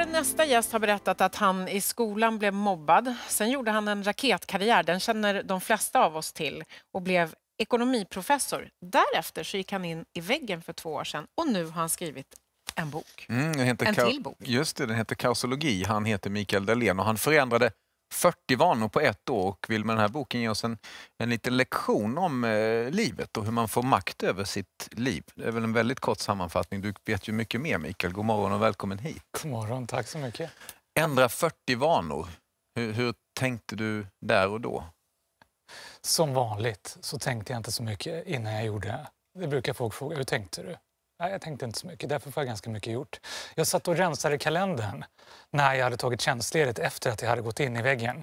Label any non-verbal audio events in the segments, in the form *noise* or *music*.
vår nästa gäst har berättat att han i skolan blev mobbad. Sen gjorde han en raketkarriär, den känner de flesta av oss till, och blev ekonomiprofessor. Därefter så gick han in i väggen för två år sedan och nu har han skrivit en bok. Mm, en till bok. Just det, den heter Kausologi. Han heter Mikael Dahlén och han förändrade 40 vanor på ett år och vill med den här boken ge oss en, en liten lektion om eh, livet och hur man får makt över sitt liv. Det är väl en väldigt kort sammanfattning. Du vet ju mycket mer Mikael. God morgon och välkommen hit. God morgon, tack så mycket. Ändra 40 vanor. Hur, hur tänkte du där och då? Som vanligt så tänkte jag inte så mycket innan jag gjorde det. Det brukar folk fråga. Hur tänkte du? Nej, jag tänkte inte så mycket. Därför får jag ganska mycket gjort. Jag satt och rensade kalendern när jag hade tagit tjänstledigt efter att jag hade gått in i väggen. Mm.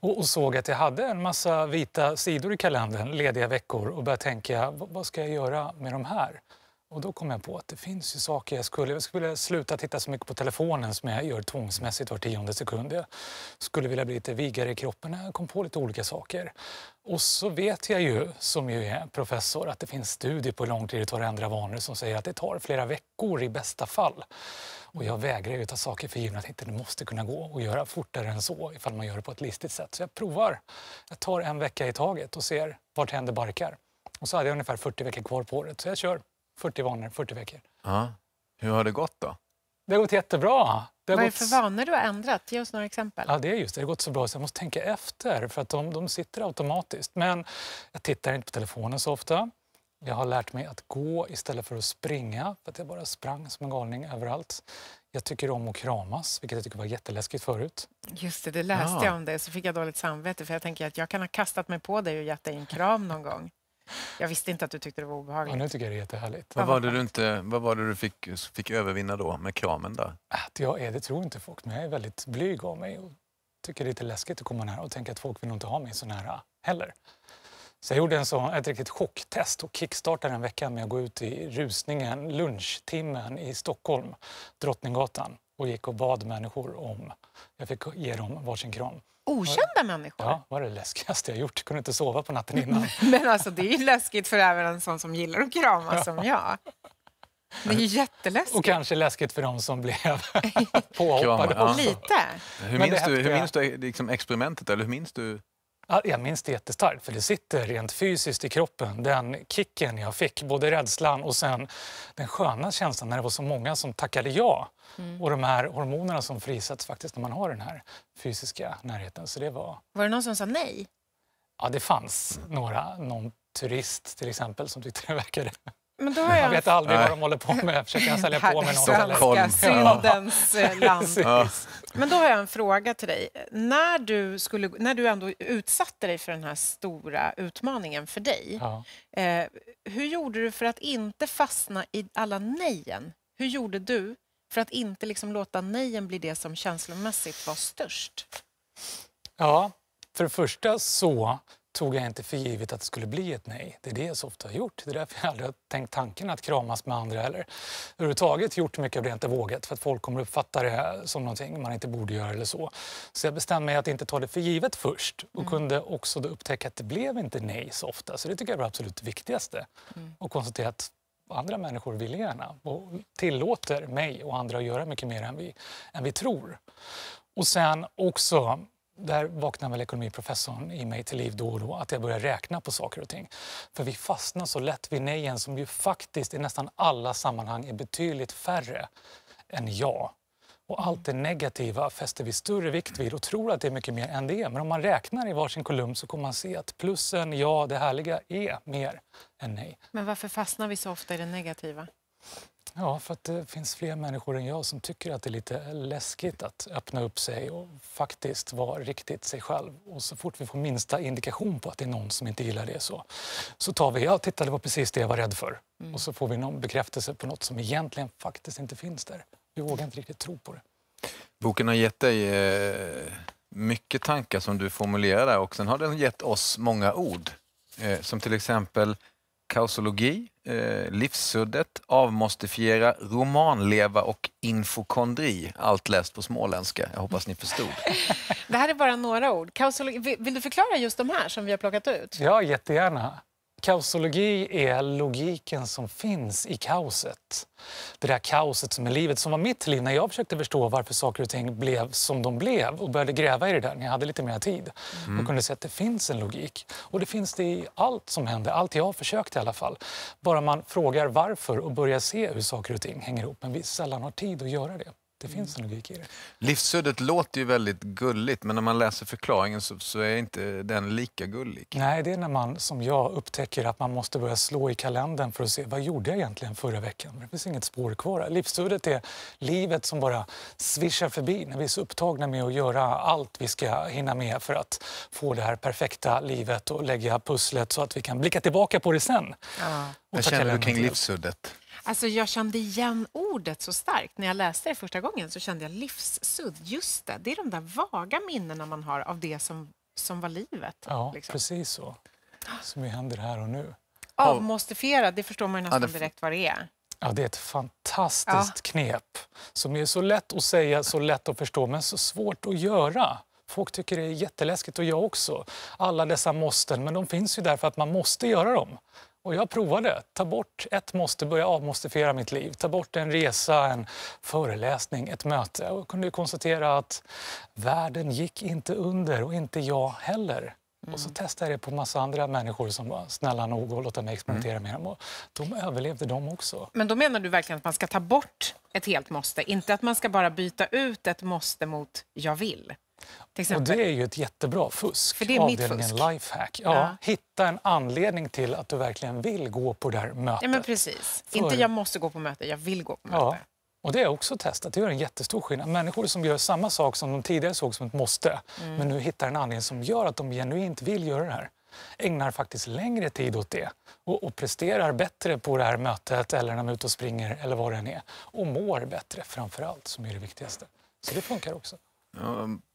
Och, och, såg att jag hade en massa vita sidor i kalendern, lediga veckor och började tänka, vad ska jag göra med de här? Och då kom jag på att det finns ju saker jag skulle... Jag skulle vilja sluta titta så mycket på telefonen som jag gör tvångsmässigt var tionde sekund. Jag skulle vilja bli lite vigare i kroppen. Jag kom på lite olika saker. Och så vet jag ju, som ju är professor, att det finns studier på hur lång tid det tar att ändra vanor som säger att det tar flera veckor i bästa fall. Och jag vägrar ju ta saker för givna. Jag det måste kunna gå och göra fortare än så ifall man gör det på ett listigt sätt. Så jag provar. Jag tar en vecka i taget och ser vart händer barkar. Och så hade jag ungefär 40 veckor kvar på året, så jag kör. 40 vanor, 40 veckor. Ja. Hur har det gått då? Det har gått jättebra. Det har Vad är det för vanor du har ändrat? Ge oss några exempel. Ja, det är just det. det har gått så bra så jag måste tänka efter för att de, de sitter automatiskt. Men jag tittar inte på telefonen så ofta. Jag har lärt mig att gå istället för att springa, för att jag bara sprang som en galning överallt. Jag tycker om att kramas, vilket jag tycker var jätteläskigt förut. Just det, det läste ja. jag om det, så fick jag dåligt samvete för jag tänker att jag kan ha kastat mig på dig och gett dig en kram någon gång. Jag visste inte att du tyckte det var obehagligt. Ja, nu tycker jag det är jättehärligt. Vad var det du, inte, vad var det du fick, fick övervinna då med kramen där? Att jag är, det tror inte folk, men jag är väldigt blyg av mig och tycker det är lite läskigt att komma nära och tänka att folk vill inte ha mig så nära heller. Så jag gjorde en sån, ett riktigt chocktest och kickstartade en vecka med att gå ut i rusningen, lunchtimmen i Stockholm, Drottninggatan och gick och bad människor om, jag fick ge dem varsin kram. Okända människor? Ja, var det läskigaste jag gjort. Kunde inte sova på natten innan. *laughs* Men alltså det är ju läskigt för även en sån som gillar att kramas ja. som jag. Det är ju *laughs* jätteläskigt. Och kanske läskigt för de som blev *laughs* påhoppade ja. Lite. Hur minns, du, hur minns du eh, liksom experimentet? Eller hur minns du jag minns det jättestarkt, för det sitter rent fysiskt i kroppen. Den kicken jag fick, både rädslan och sen den sköna känslan när det var så många som tackade ja. Mm. Och de här hormonerna som frisätts faktiskt när man har den här fysiska närheten. Så det var... var det någon som sa nej? Ja, det fanns några. Någon turist till exempel som tyckte det verkade men då har jag... Man vet alltså- aldrig vad de håller på med. Försöker jag *laughs* sälja på med någon? syndens land. Men då har jag en fråga till dig. När du, skulle, när du ändå utsatte dig för den här stora utmaningen för dig, ja. eh, hur gjorde du för att inte fastna i alla nejen? Hur gjorde du för att inte liksom låta nejen bli det som känslomässigt var störst? Ja, för det första så tog jag inte för givet att det skulle bli ett nej. Det är det jag så ofta har gjort. Det är därför jag aldrig har tänkt tanken att kramas med andra eller överhuvudtaget gjort mycket av det jag inte vågat för att folk kommer uppfatta det som någonting man inte borde göra eller så. Så jag bestämde mig att inte ta det för givet först och mm. kunde också då upptäcka att det blev inte nej så ofta. Så det tycker jag var absolut viktigaste. Mm. Och konstatera att andra människor vill gärna och tillåter mig och andra att göra mycket mer än vi, än vi tror. Och sen också där vaknar väl ekonomiprofessorn i mig till liv då och då, att jag börjar räkna på saker och ting. För vi fastnar så lätt vid nejen som ju faktiskt i nästan alla sammanhang är betydligt färre än ja. Och allt det negativa fäster vi större vikt vid och tror att det är mycket mer än det Men om man räknar i varsin kolumn så kommer man se att plussen, ja, det härliga är mer än nej. Men varför fastnar vi så ofta i det negativa? Ja, för att det finns fler människor än jag som tycker att det är lite läskigt att öppna upp sig och faktiskt vara riktigt sig själv. Och så fort vi får minsta indikation på att det är någon som inte gillar det så, så tar vi, ja titta det var precis det jag var rädd för. Mm. Och så får vi någon bekräftelse på något som egentligen faktiskt inte finns där. Vi vågar inte riktigt tro på det. Boken har gett dig eh, mycket tankar som du formulerar och sen har den gett oss många ord. Eh, som till exempel kausologi, eh, livssuddet, avmostifiera, romanleva och infokondri. Allt läst på småländska. Jag hoppas ni förstod. *laughs* Det här är bara några ord. Kausologi, vill du förklara just de här som vi har plockat ut? Ja, jättegärna. Kaosologi är logiken som finns i kaoset. Det där kaoset som är livet, som var mitt liv när jag försökte förstå varför saker och ting blev som de blev och började gräva i det där när jag hade lite mer tid. Mm. Och kunde se att det finns en logik. Och det finns det i allt som händer, allt jag har försökt i alla fall. Bara man frågar varför och börjar se hur saker och ting hänger ihop. Men vi sällan har tid att göra det. Det finns en mm. logik i det. Livsödet låter ju väldigt gulligt, men när man läser förklaringen så, så, är inte den lika gullig. Nej, det är när man som jag upptäcker att man måste börja slå i kalendern för att se vad gjorde jag egentligen förra veckan. Det finns inget spår kvar. Livsödet är livet som bara svischar förbi när vi är så upptagna med att göra allt vi ska hinna med för att få det här perfekta livet och lägga pusslet så att vi kan blicka tillbaka på det sen. Ja. Vad känner du kring livsödet? Alltså jag kände igen ordet så starkt. När jag läste det första gången så kände jag livssudd. Just det, det är de där vaga minnena man har av det som, som var livet. Ja, liksom. precis så. Som händer här och nu. Avmostifierad, det förstår man nästan direkt vad det är. Ja, det är ett fantastiskt ja. knep som är så lätt att säga, så lätt att förstå, men så svårt att göra. Folk tycker det är jätteläskigt, och jag också. Alla dessa måsten, men de finns ju där för att man måste göra dem. Och jag provade. Ta bort ett måste, börja avmostifiera mitt liv. Ta bort en resa, en föreläsning, ett möte. Jag kunde konstatera att världen gick inte under och inte jag heller. Mm. Och så mm. testade jag det på massa andra människor som var snälla nog att låta mig experimentera mm. med dem. Och de överlevde de också. Men då menar du verkligen att man ska ta bort ett helt måste? Inte att man ska bara byta ut ett måste mot jag vill? Och det är ju ett jättebra fusk, För det är mitt fusk. lifehack. Ja, ja, Hitta en anledning till att du verkligen vill gå på det här mötet. Ja, men precis. För... Inte jag måste gå på möte, jag vill gå på möte. Ja. Och det har också testat, det gör en jättestor skillnad. Människor som gör samma sak som de tidigare såg som ett måste, mm. men nu hittar en anledning som gör att de genuint vill göra det här ägnar faktiskt längre tid åt det och, och, presterar bättre på det här mötet eller när de är ute och springer eller vad det än är. Och mår bättre framför allt, som är det viktigaste. Så det funkar också.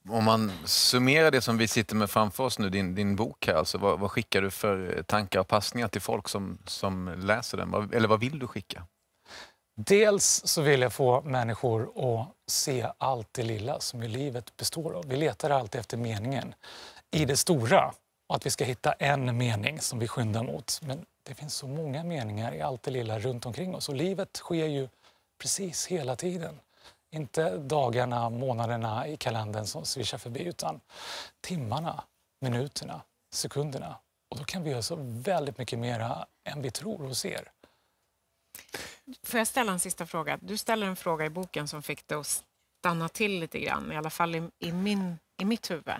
Om man summerar det som vi sitter med framför oss nu, din, din bok här, alltså, vad, vad skickar du för tankar och passningar till folk som, som läser den? Eller vad vill du skicka? Dels så vill jag få människor att se allt det lilla som livet består av. Vi letar alltid efter meningen i det stora och att vi ska hitta en mening som vi skyndar mot. Men det finns så många meningar i allt det lilla runt omkring oss och livet sker ju precis hela tiden. Inte dagarna, månaderna i kalendern som svischar förbi utan timmarna, minuterna, sekunderna. Och då kan vi göra så väldigt mycket mer än vi tror och ser. Får jag ställa en sista fråga? Du ställer en fråga i boken som fick dig att stanna till lite grann, i alla fall i, i, min, i mitt huvud.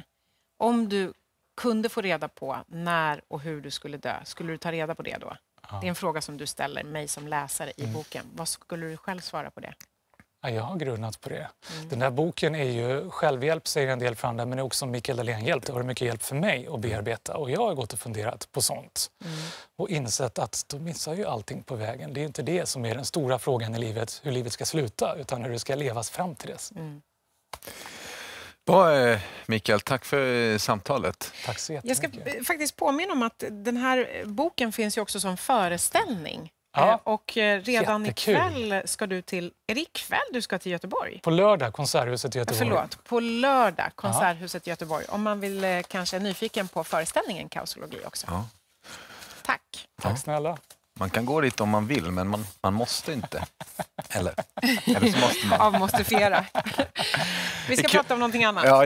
Om du kunde få reda på när och hur du skulle dö, skulle du ta reda på det då? Ja. Det är en fråga som du ställer mig som läsare i mm. boken. Vad skulle du själv svara på det? Ja, jag har grunnat på det. Mm. Den där boken är ju självhjälp, säger en del fram där, men det är också Mikael Dahlén hjälp. Det har mycket hjälp för mig att bearbeta och jag har gått och funderat på sånt mm. och insett att då missar ju allting på vägen. Det är inte det som är den stora frågan i livet, hur livet ska sluta, utan hur det ska levas fram till dess. Mm. Bra, eh, Mikael. Tack för eh, samtalet. Tack så jättemycket. Jag ska faktiskt påminna om att den här boken finns ju också som föreställning Ja. Eh, och eh, redan Jättekul. ikväll ska du till... Är det ikväll du ska till Göteborg? På lördag, Konserthuset i Göteborg. Förlåt, på lördag, Konserthuset i Göteborg. Om man vill eh, kanske är nyfiken på föreställningen Kausologi också. Ja. Tack. Tack snälla. Man kan gå dit om man vill, men man, man måste inte. *laughs* Eller? Eller så måste man. Avmostifiera. *laughs* Vi ska prata om någonting annat. Ja,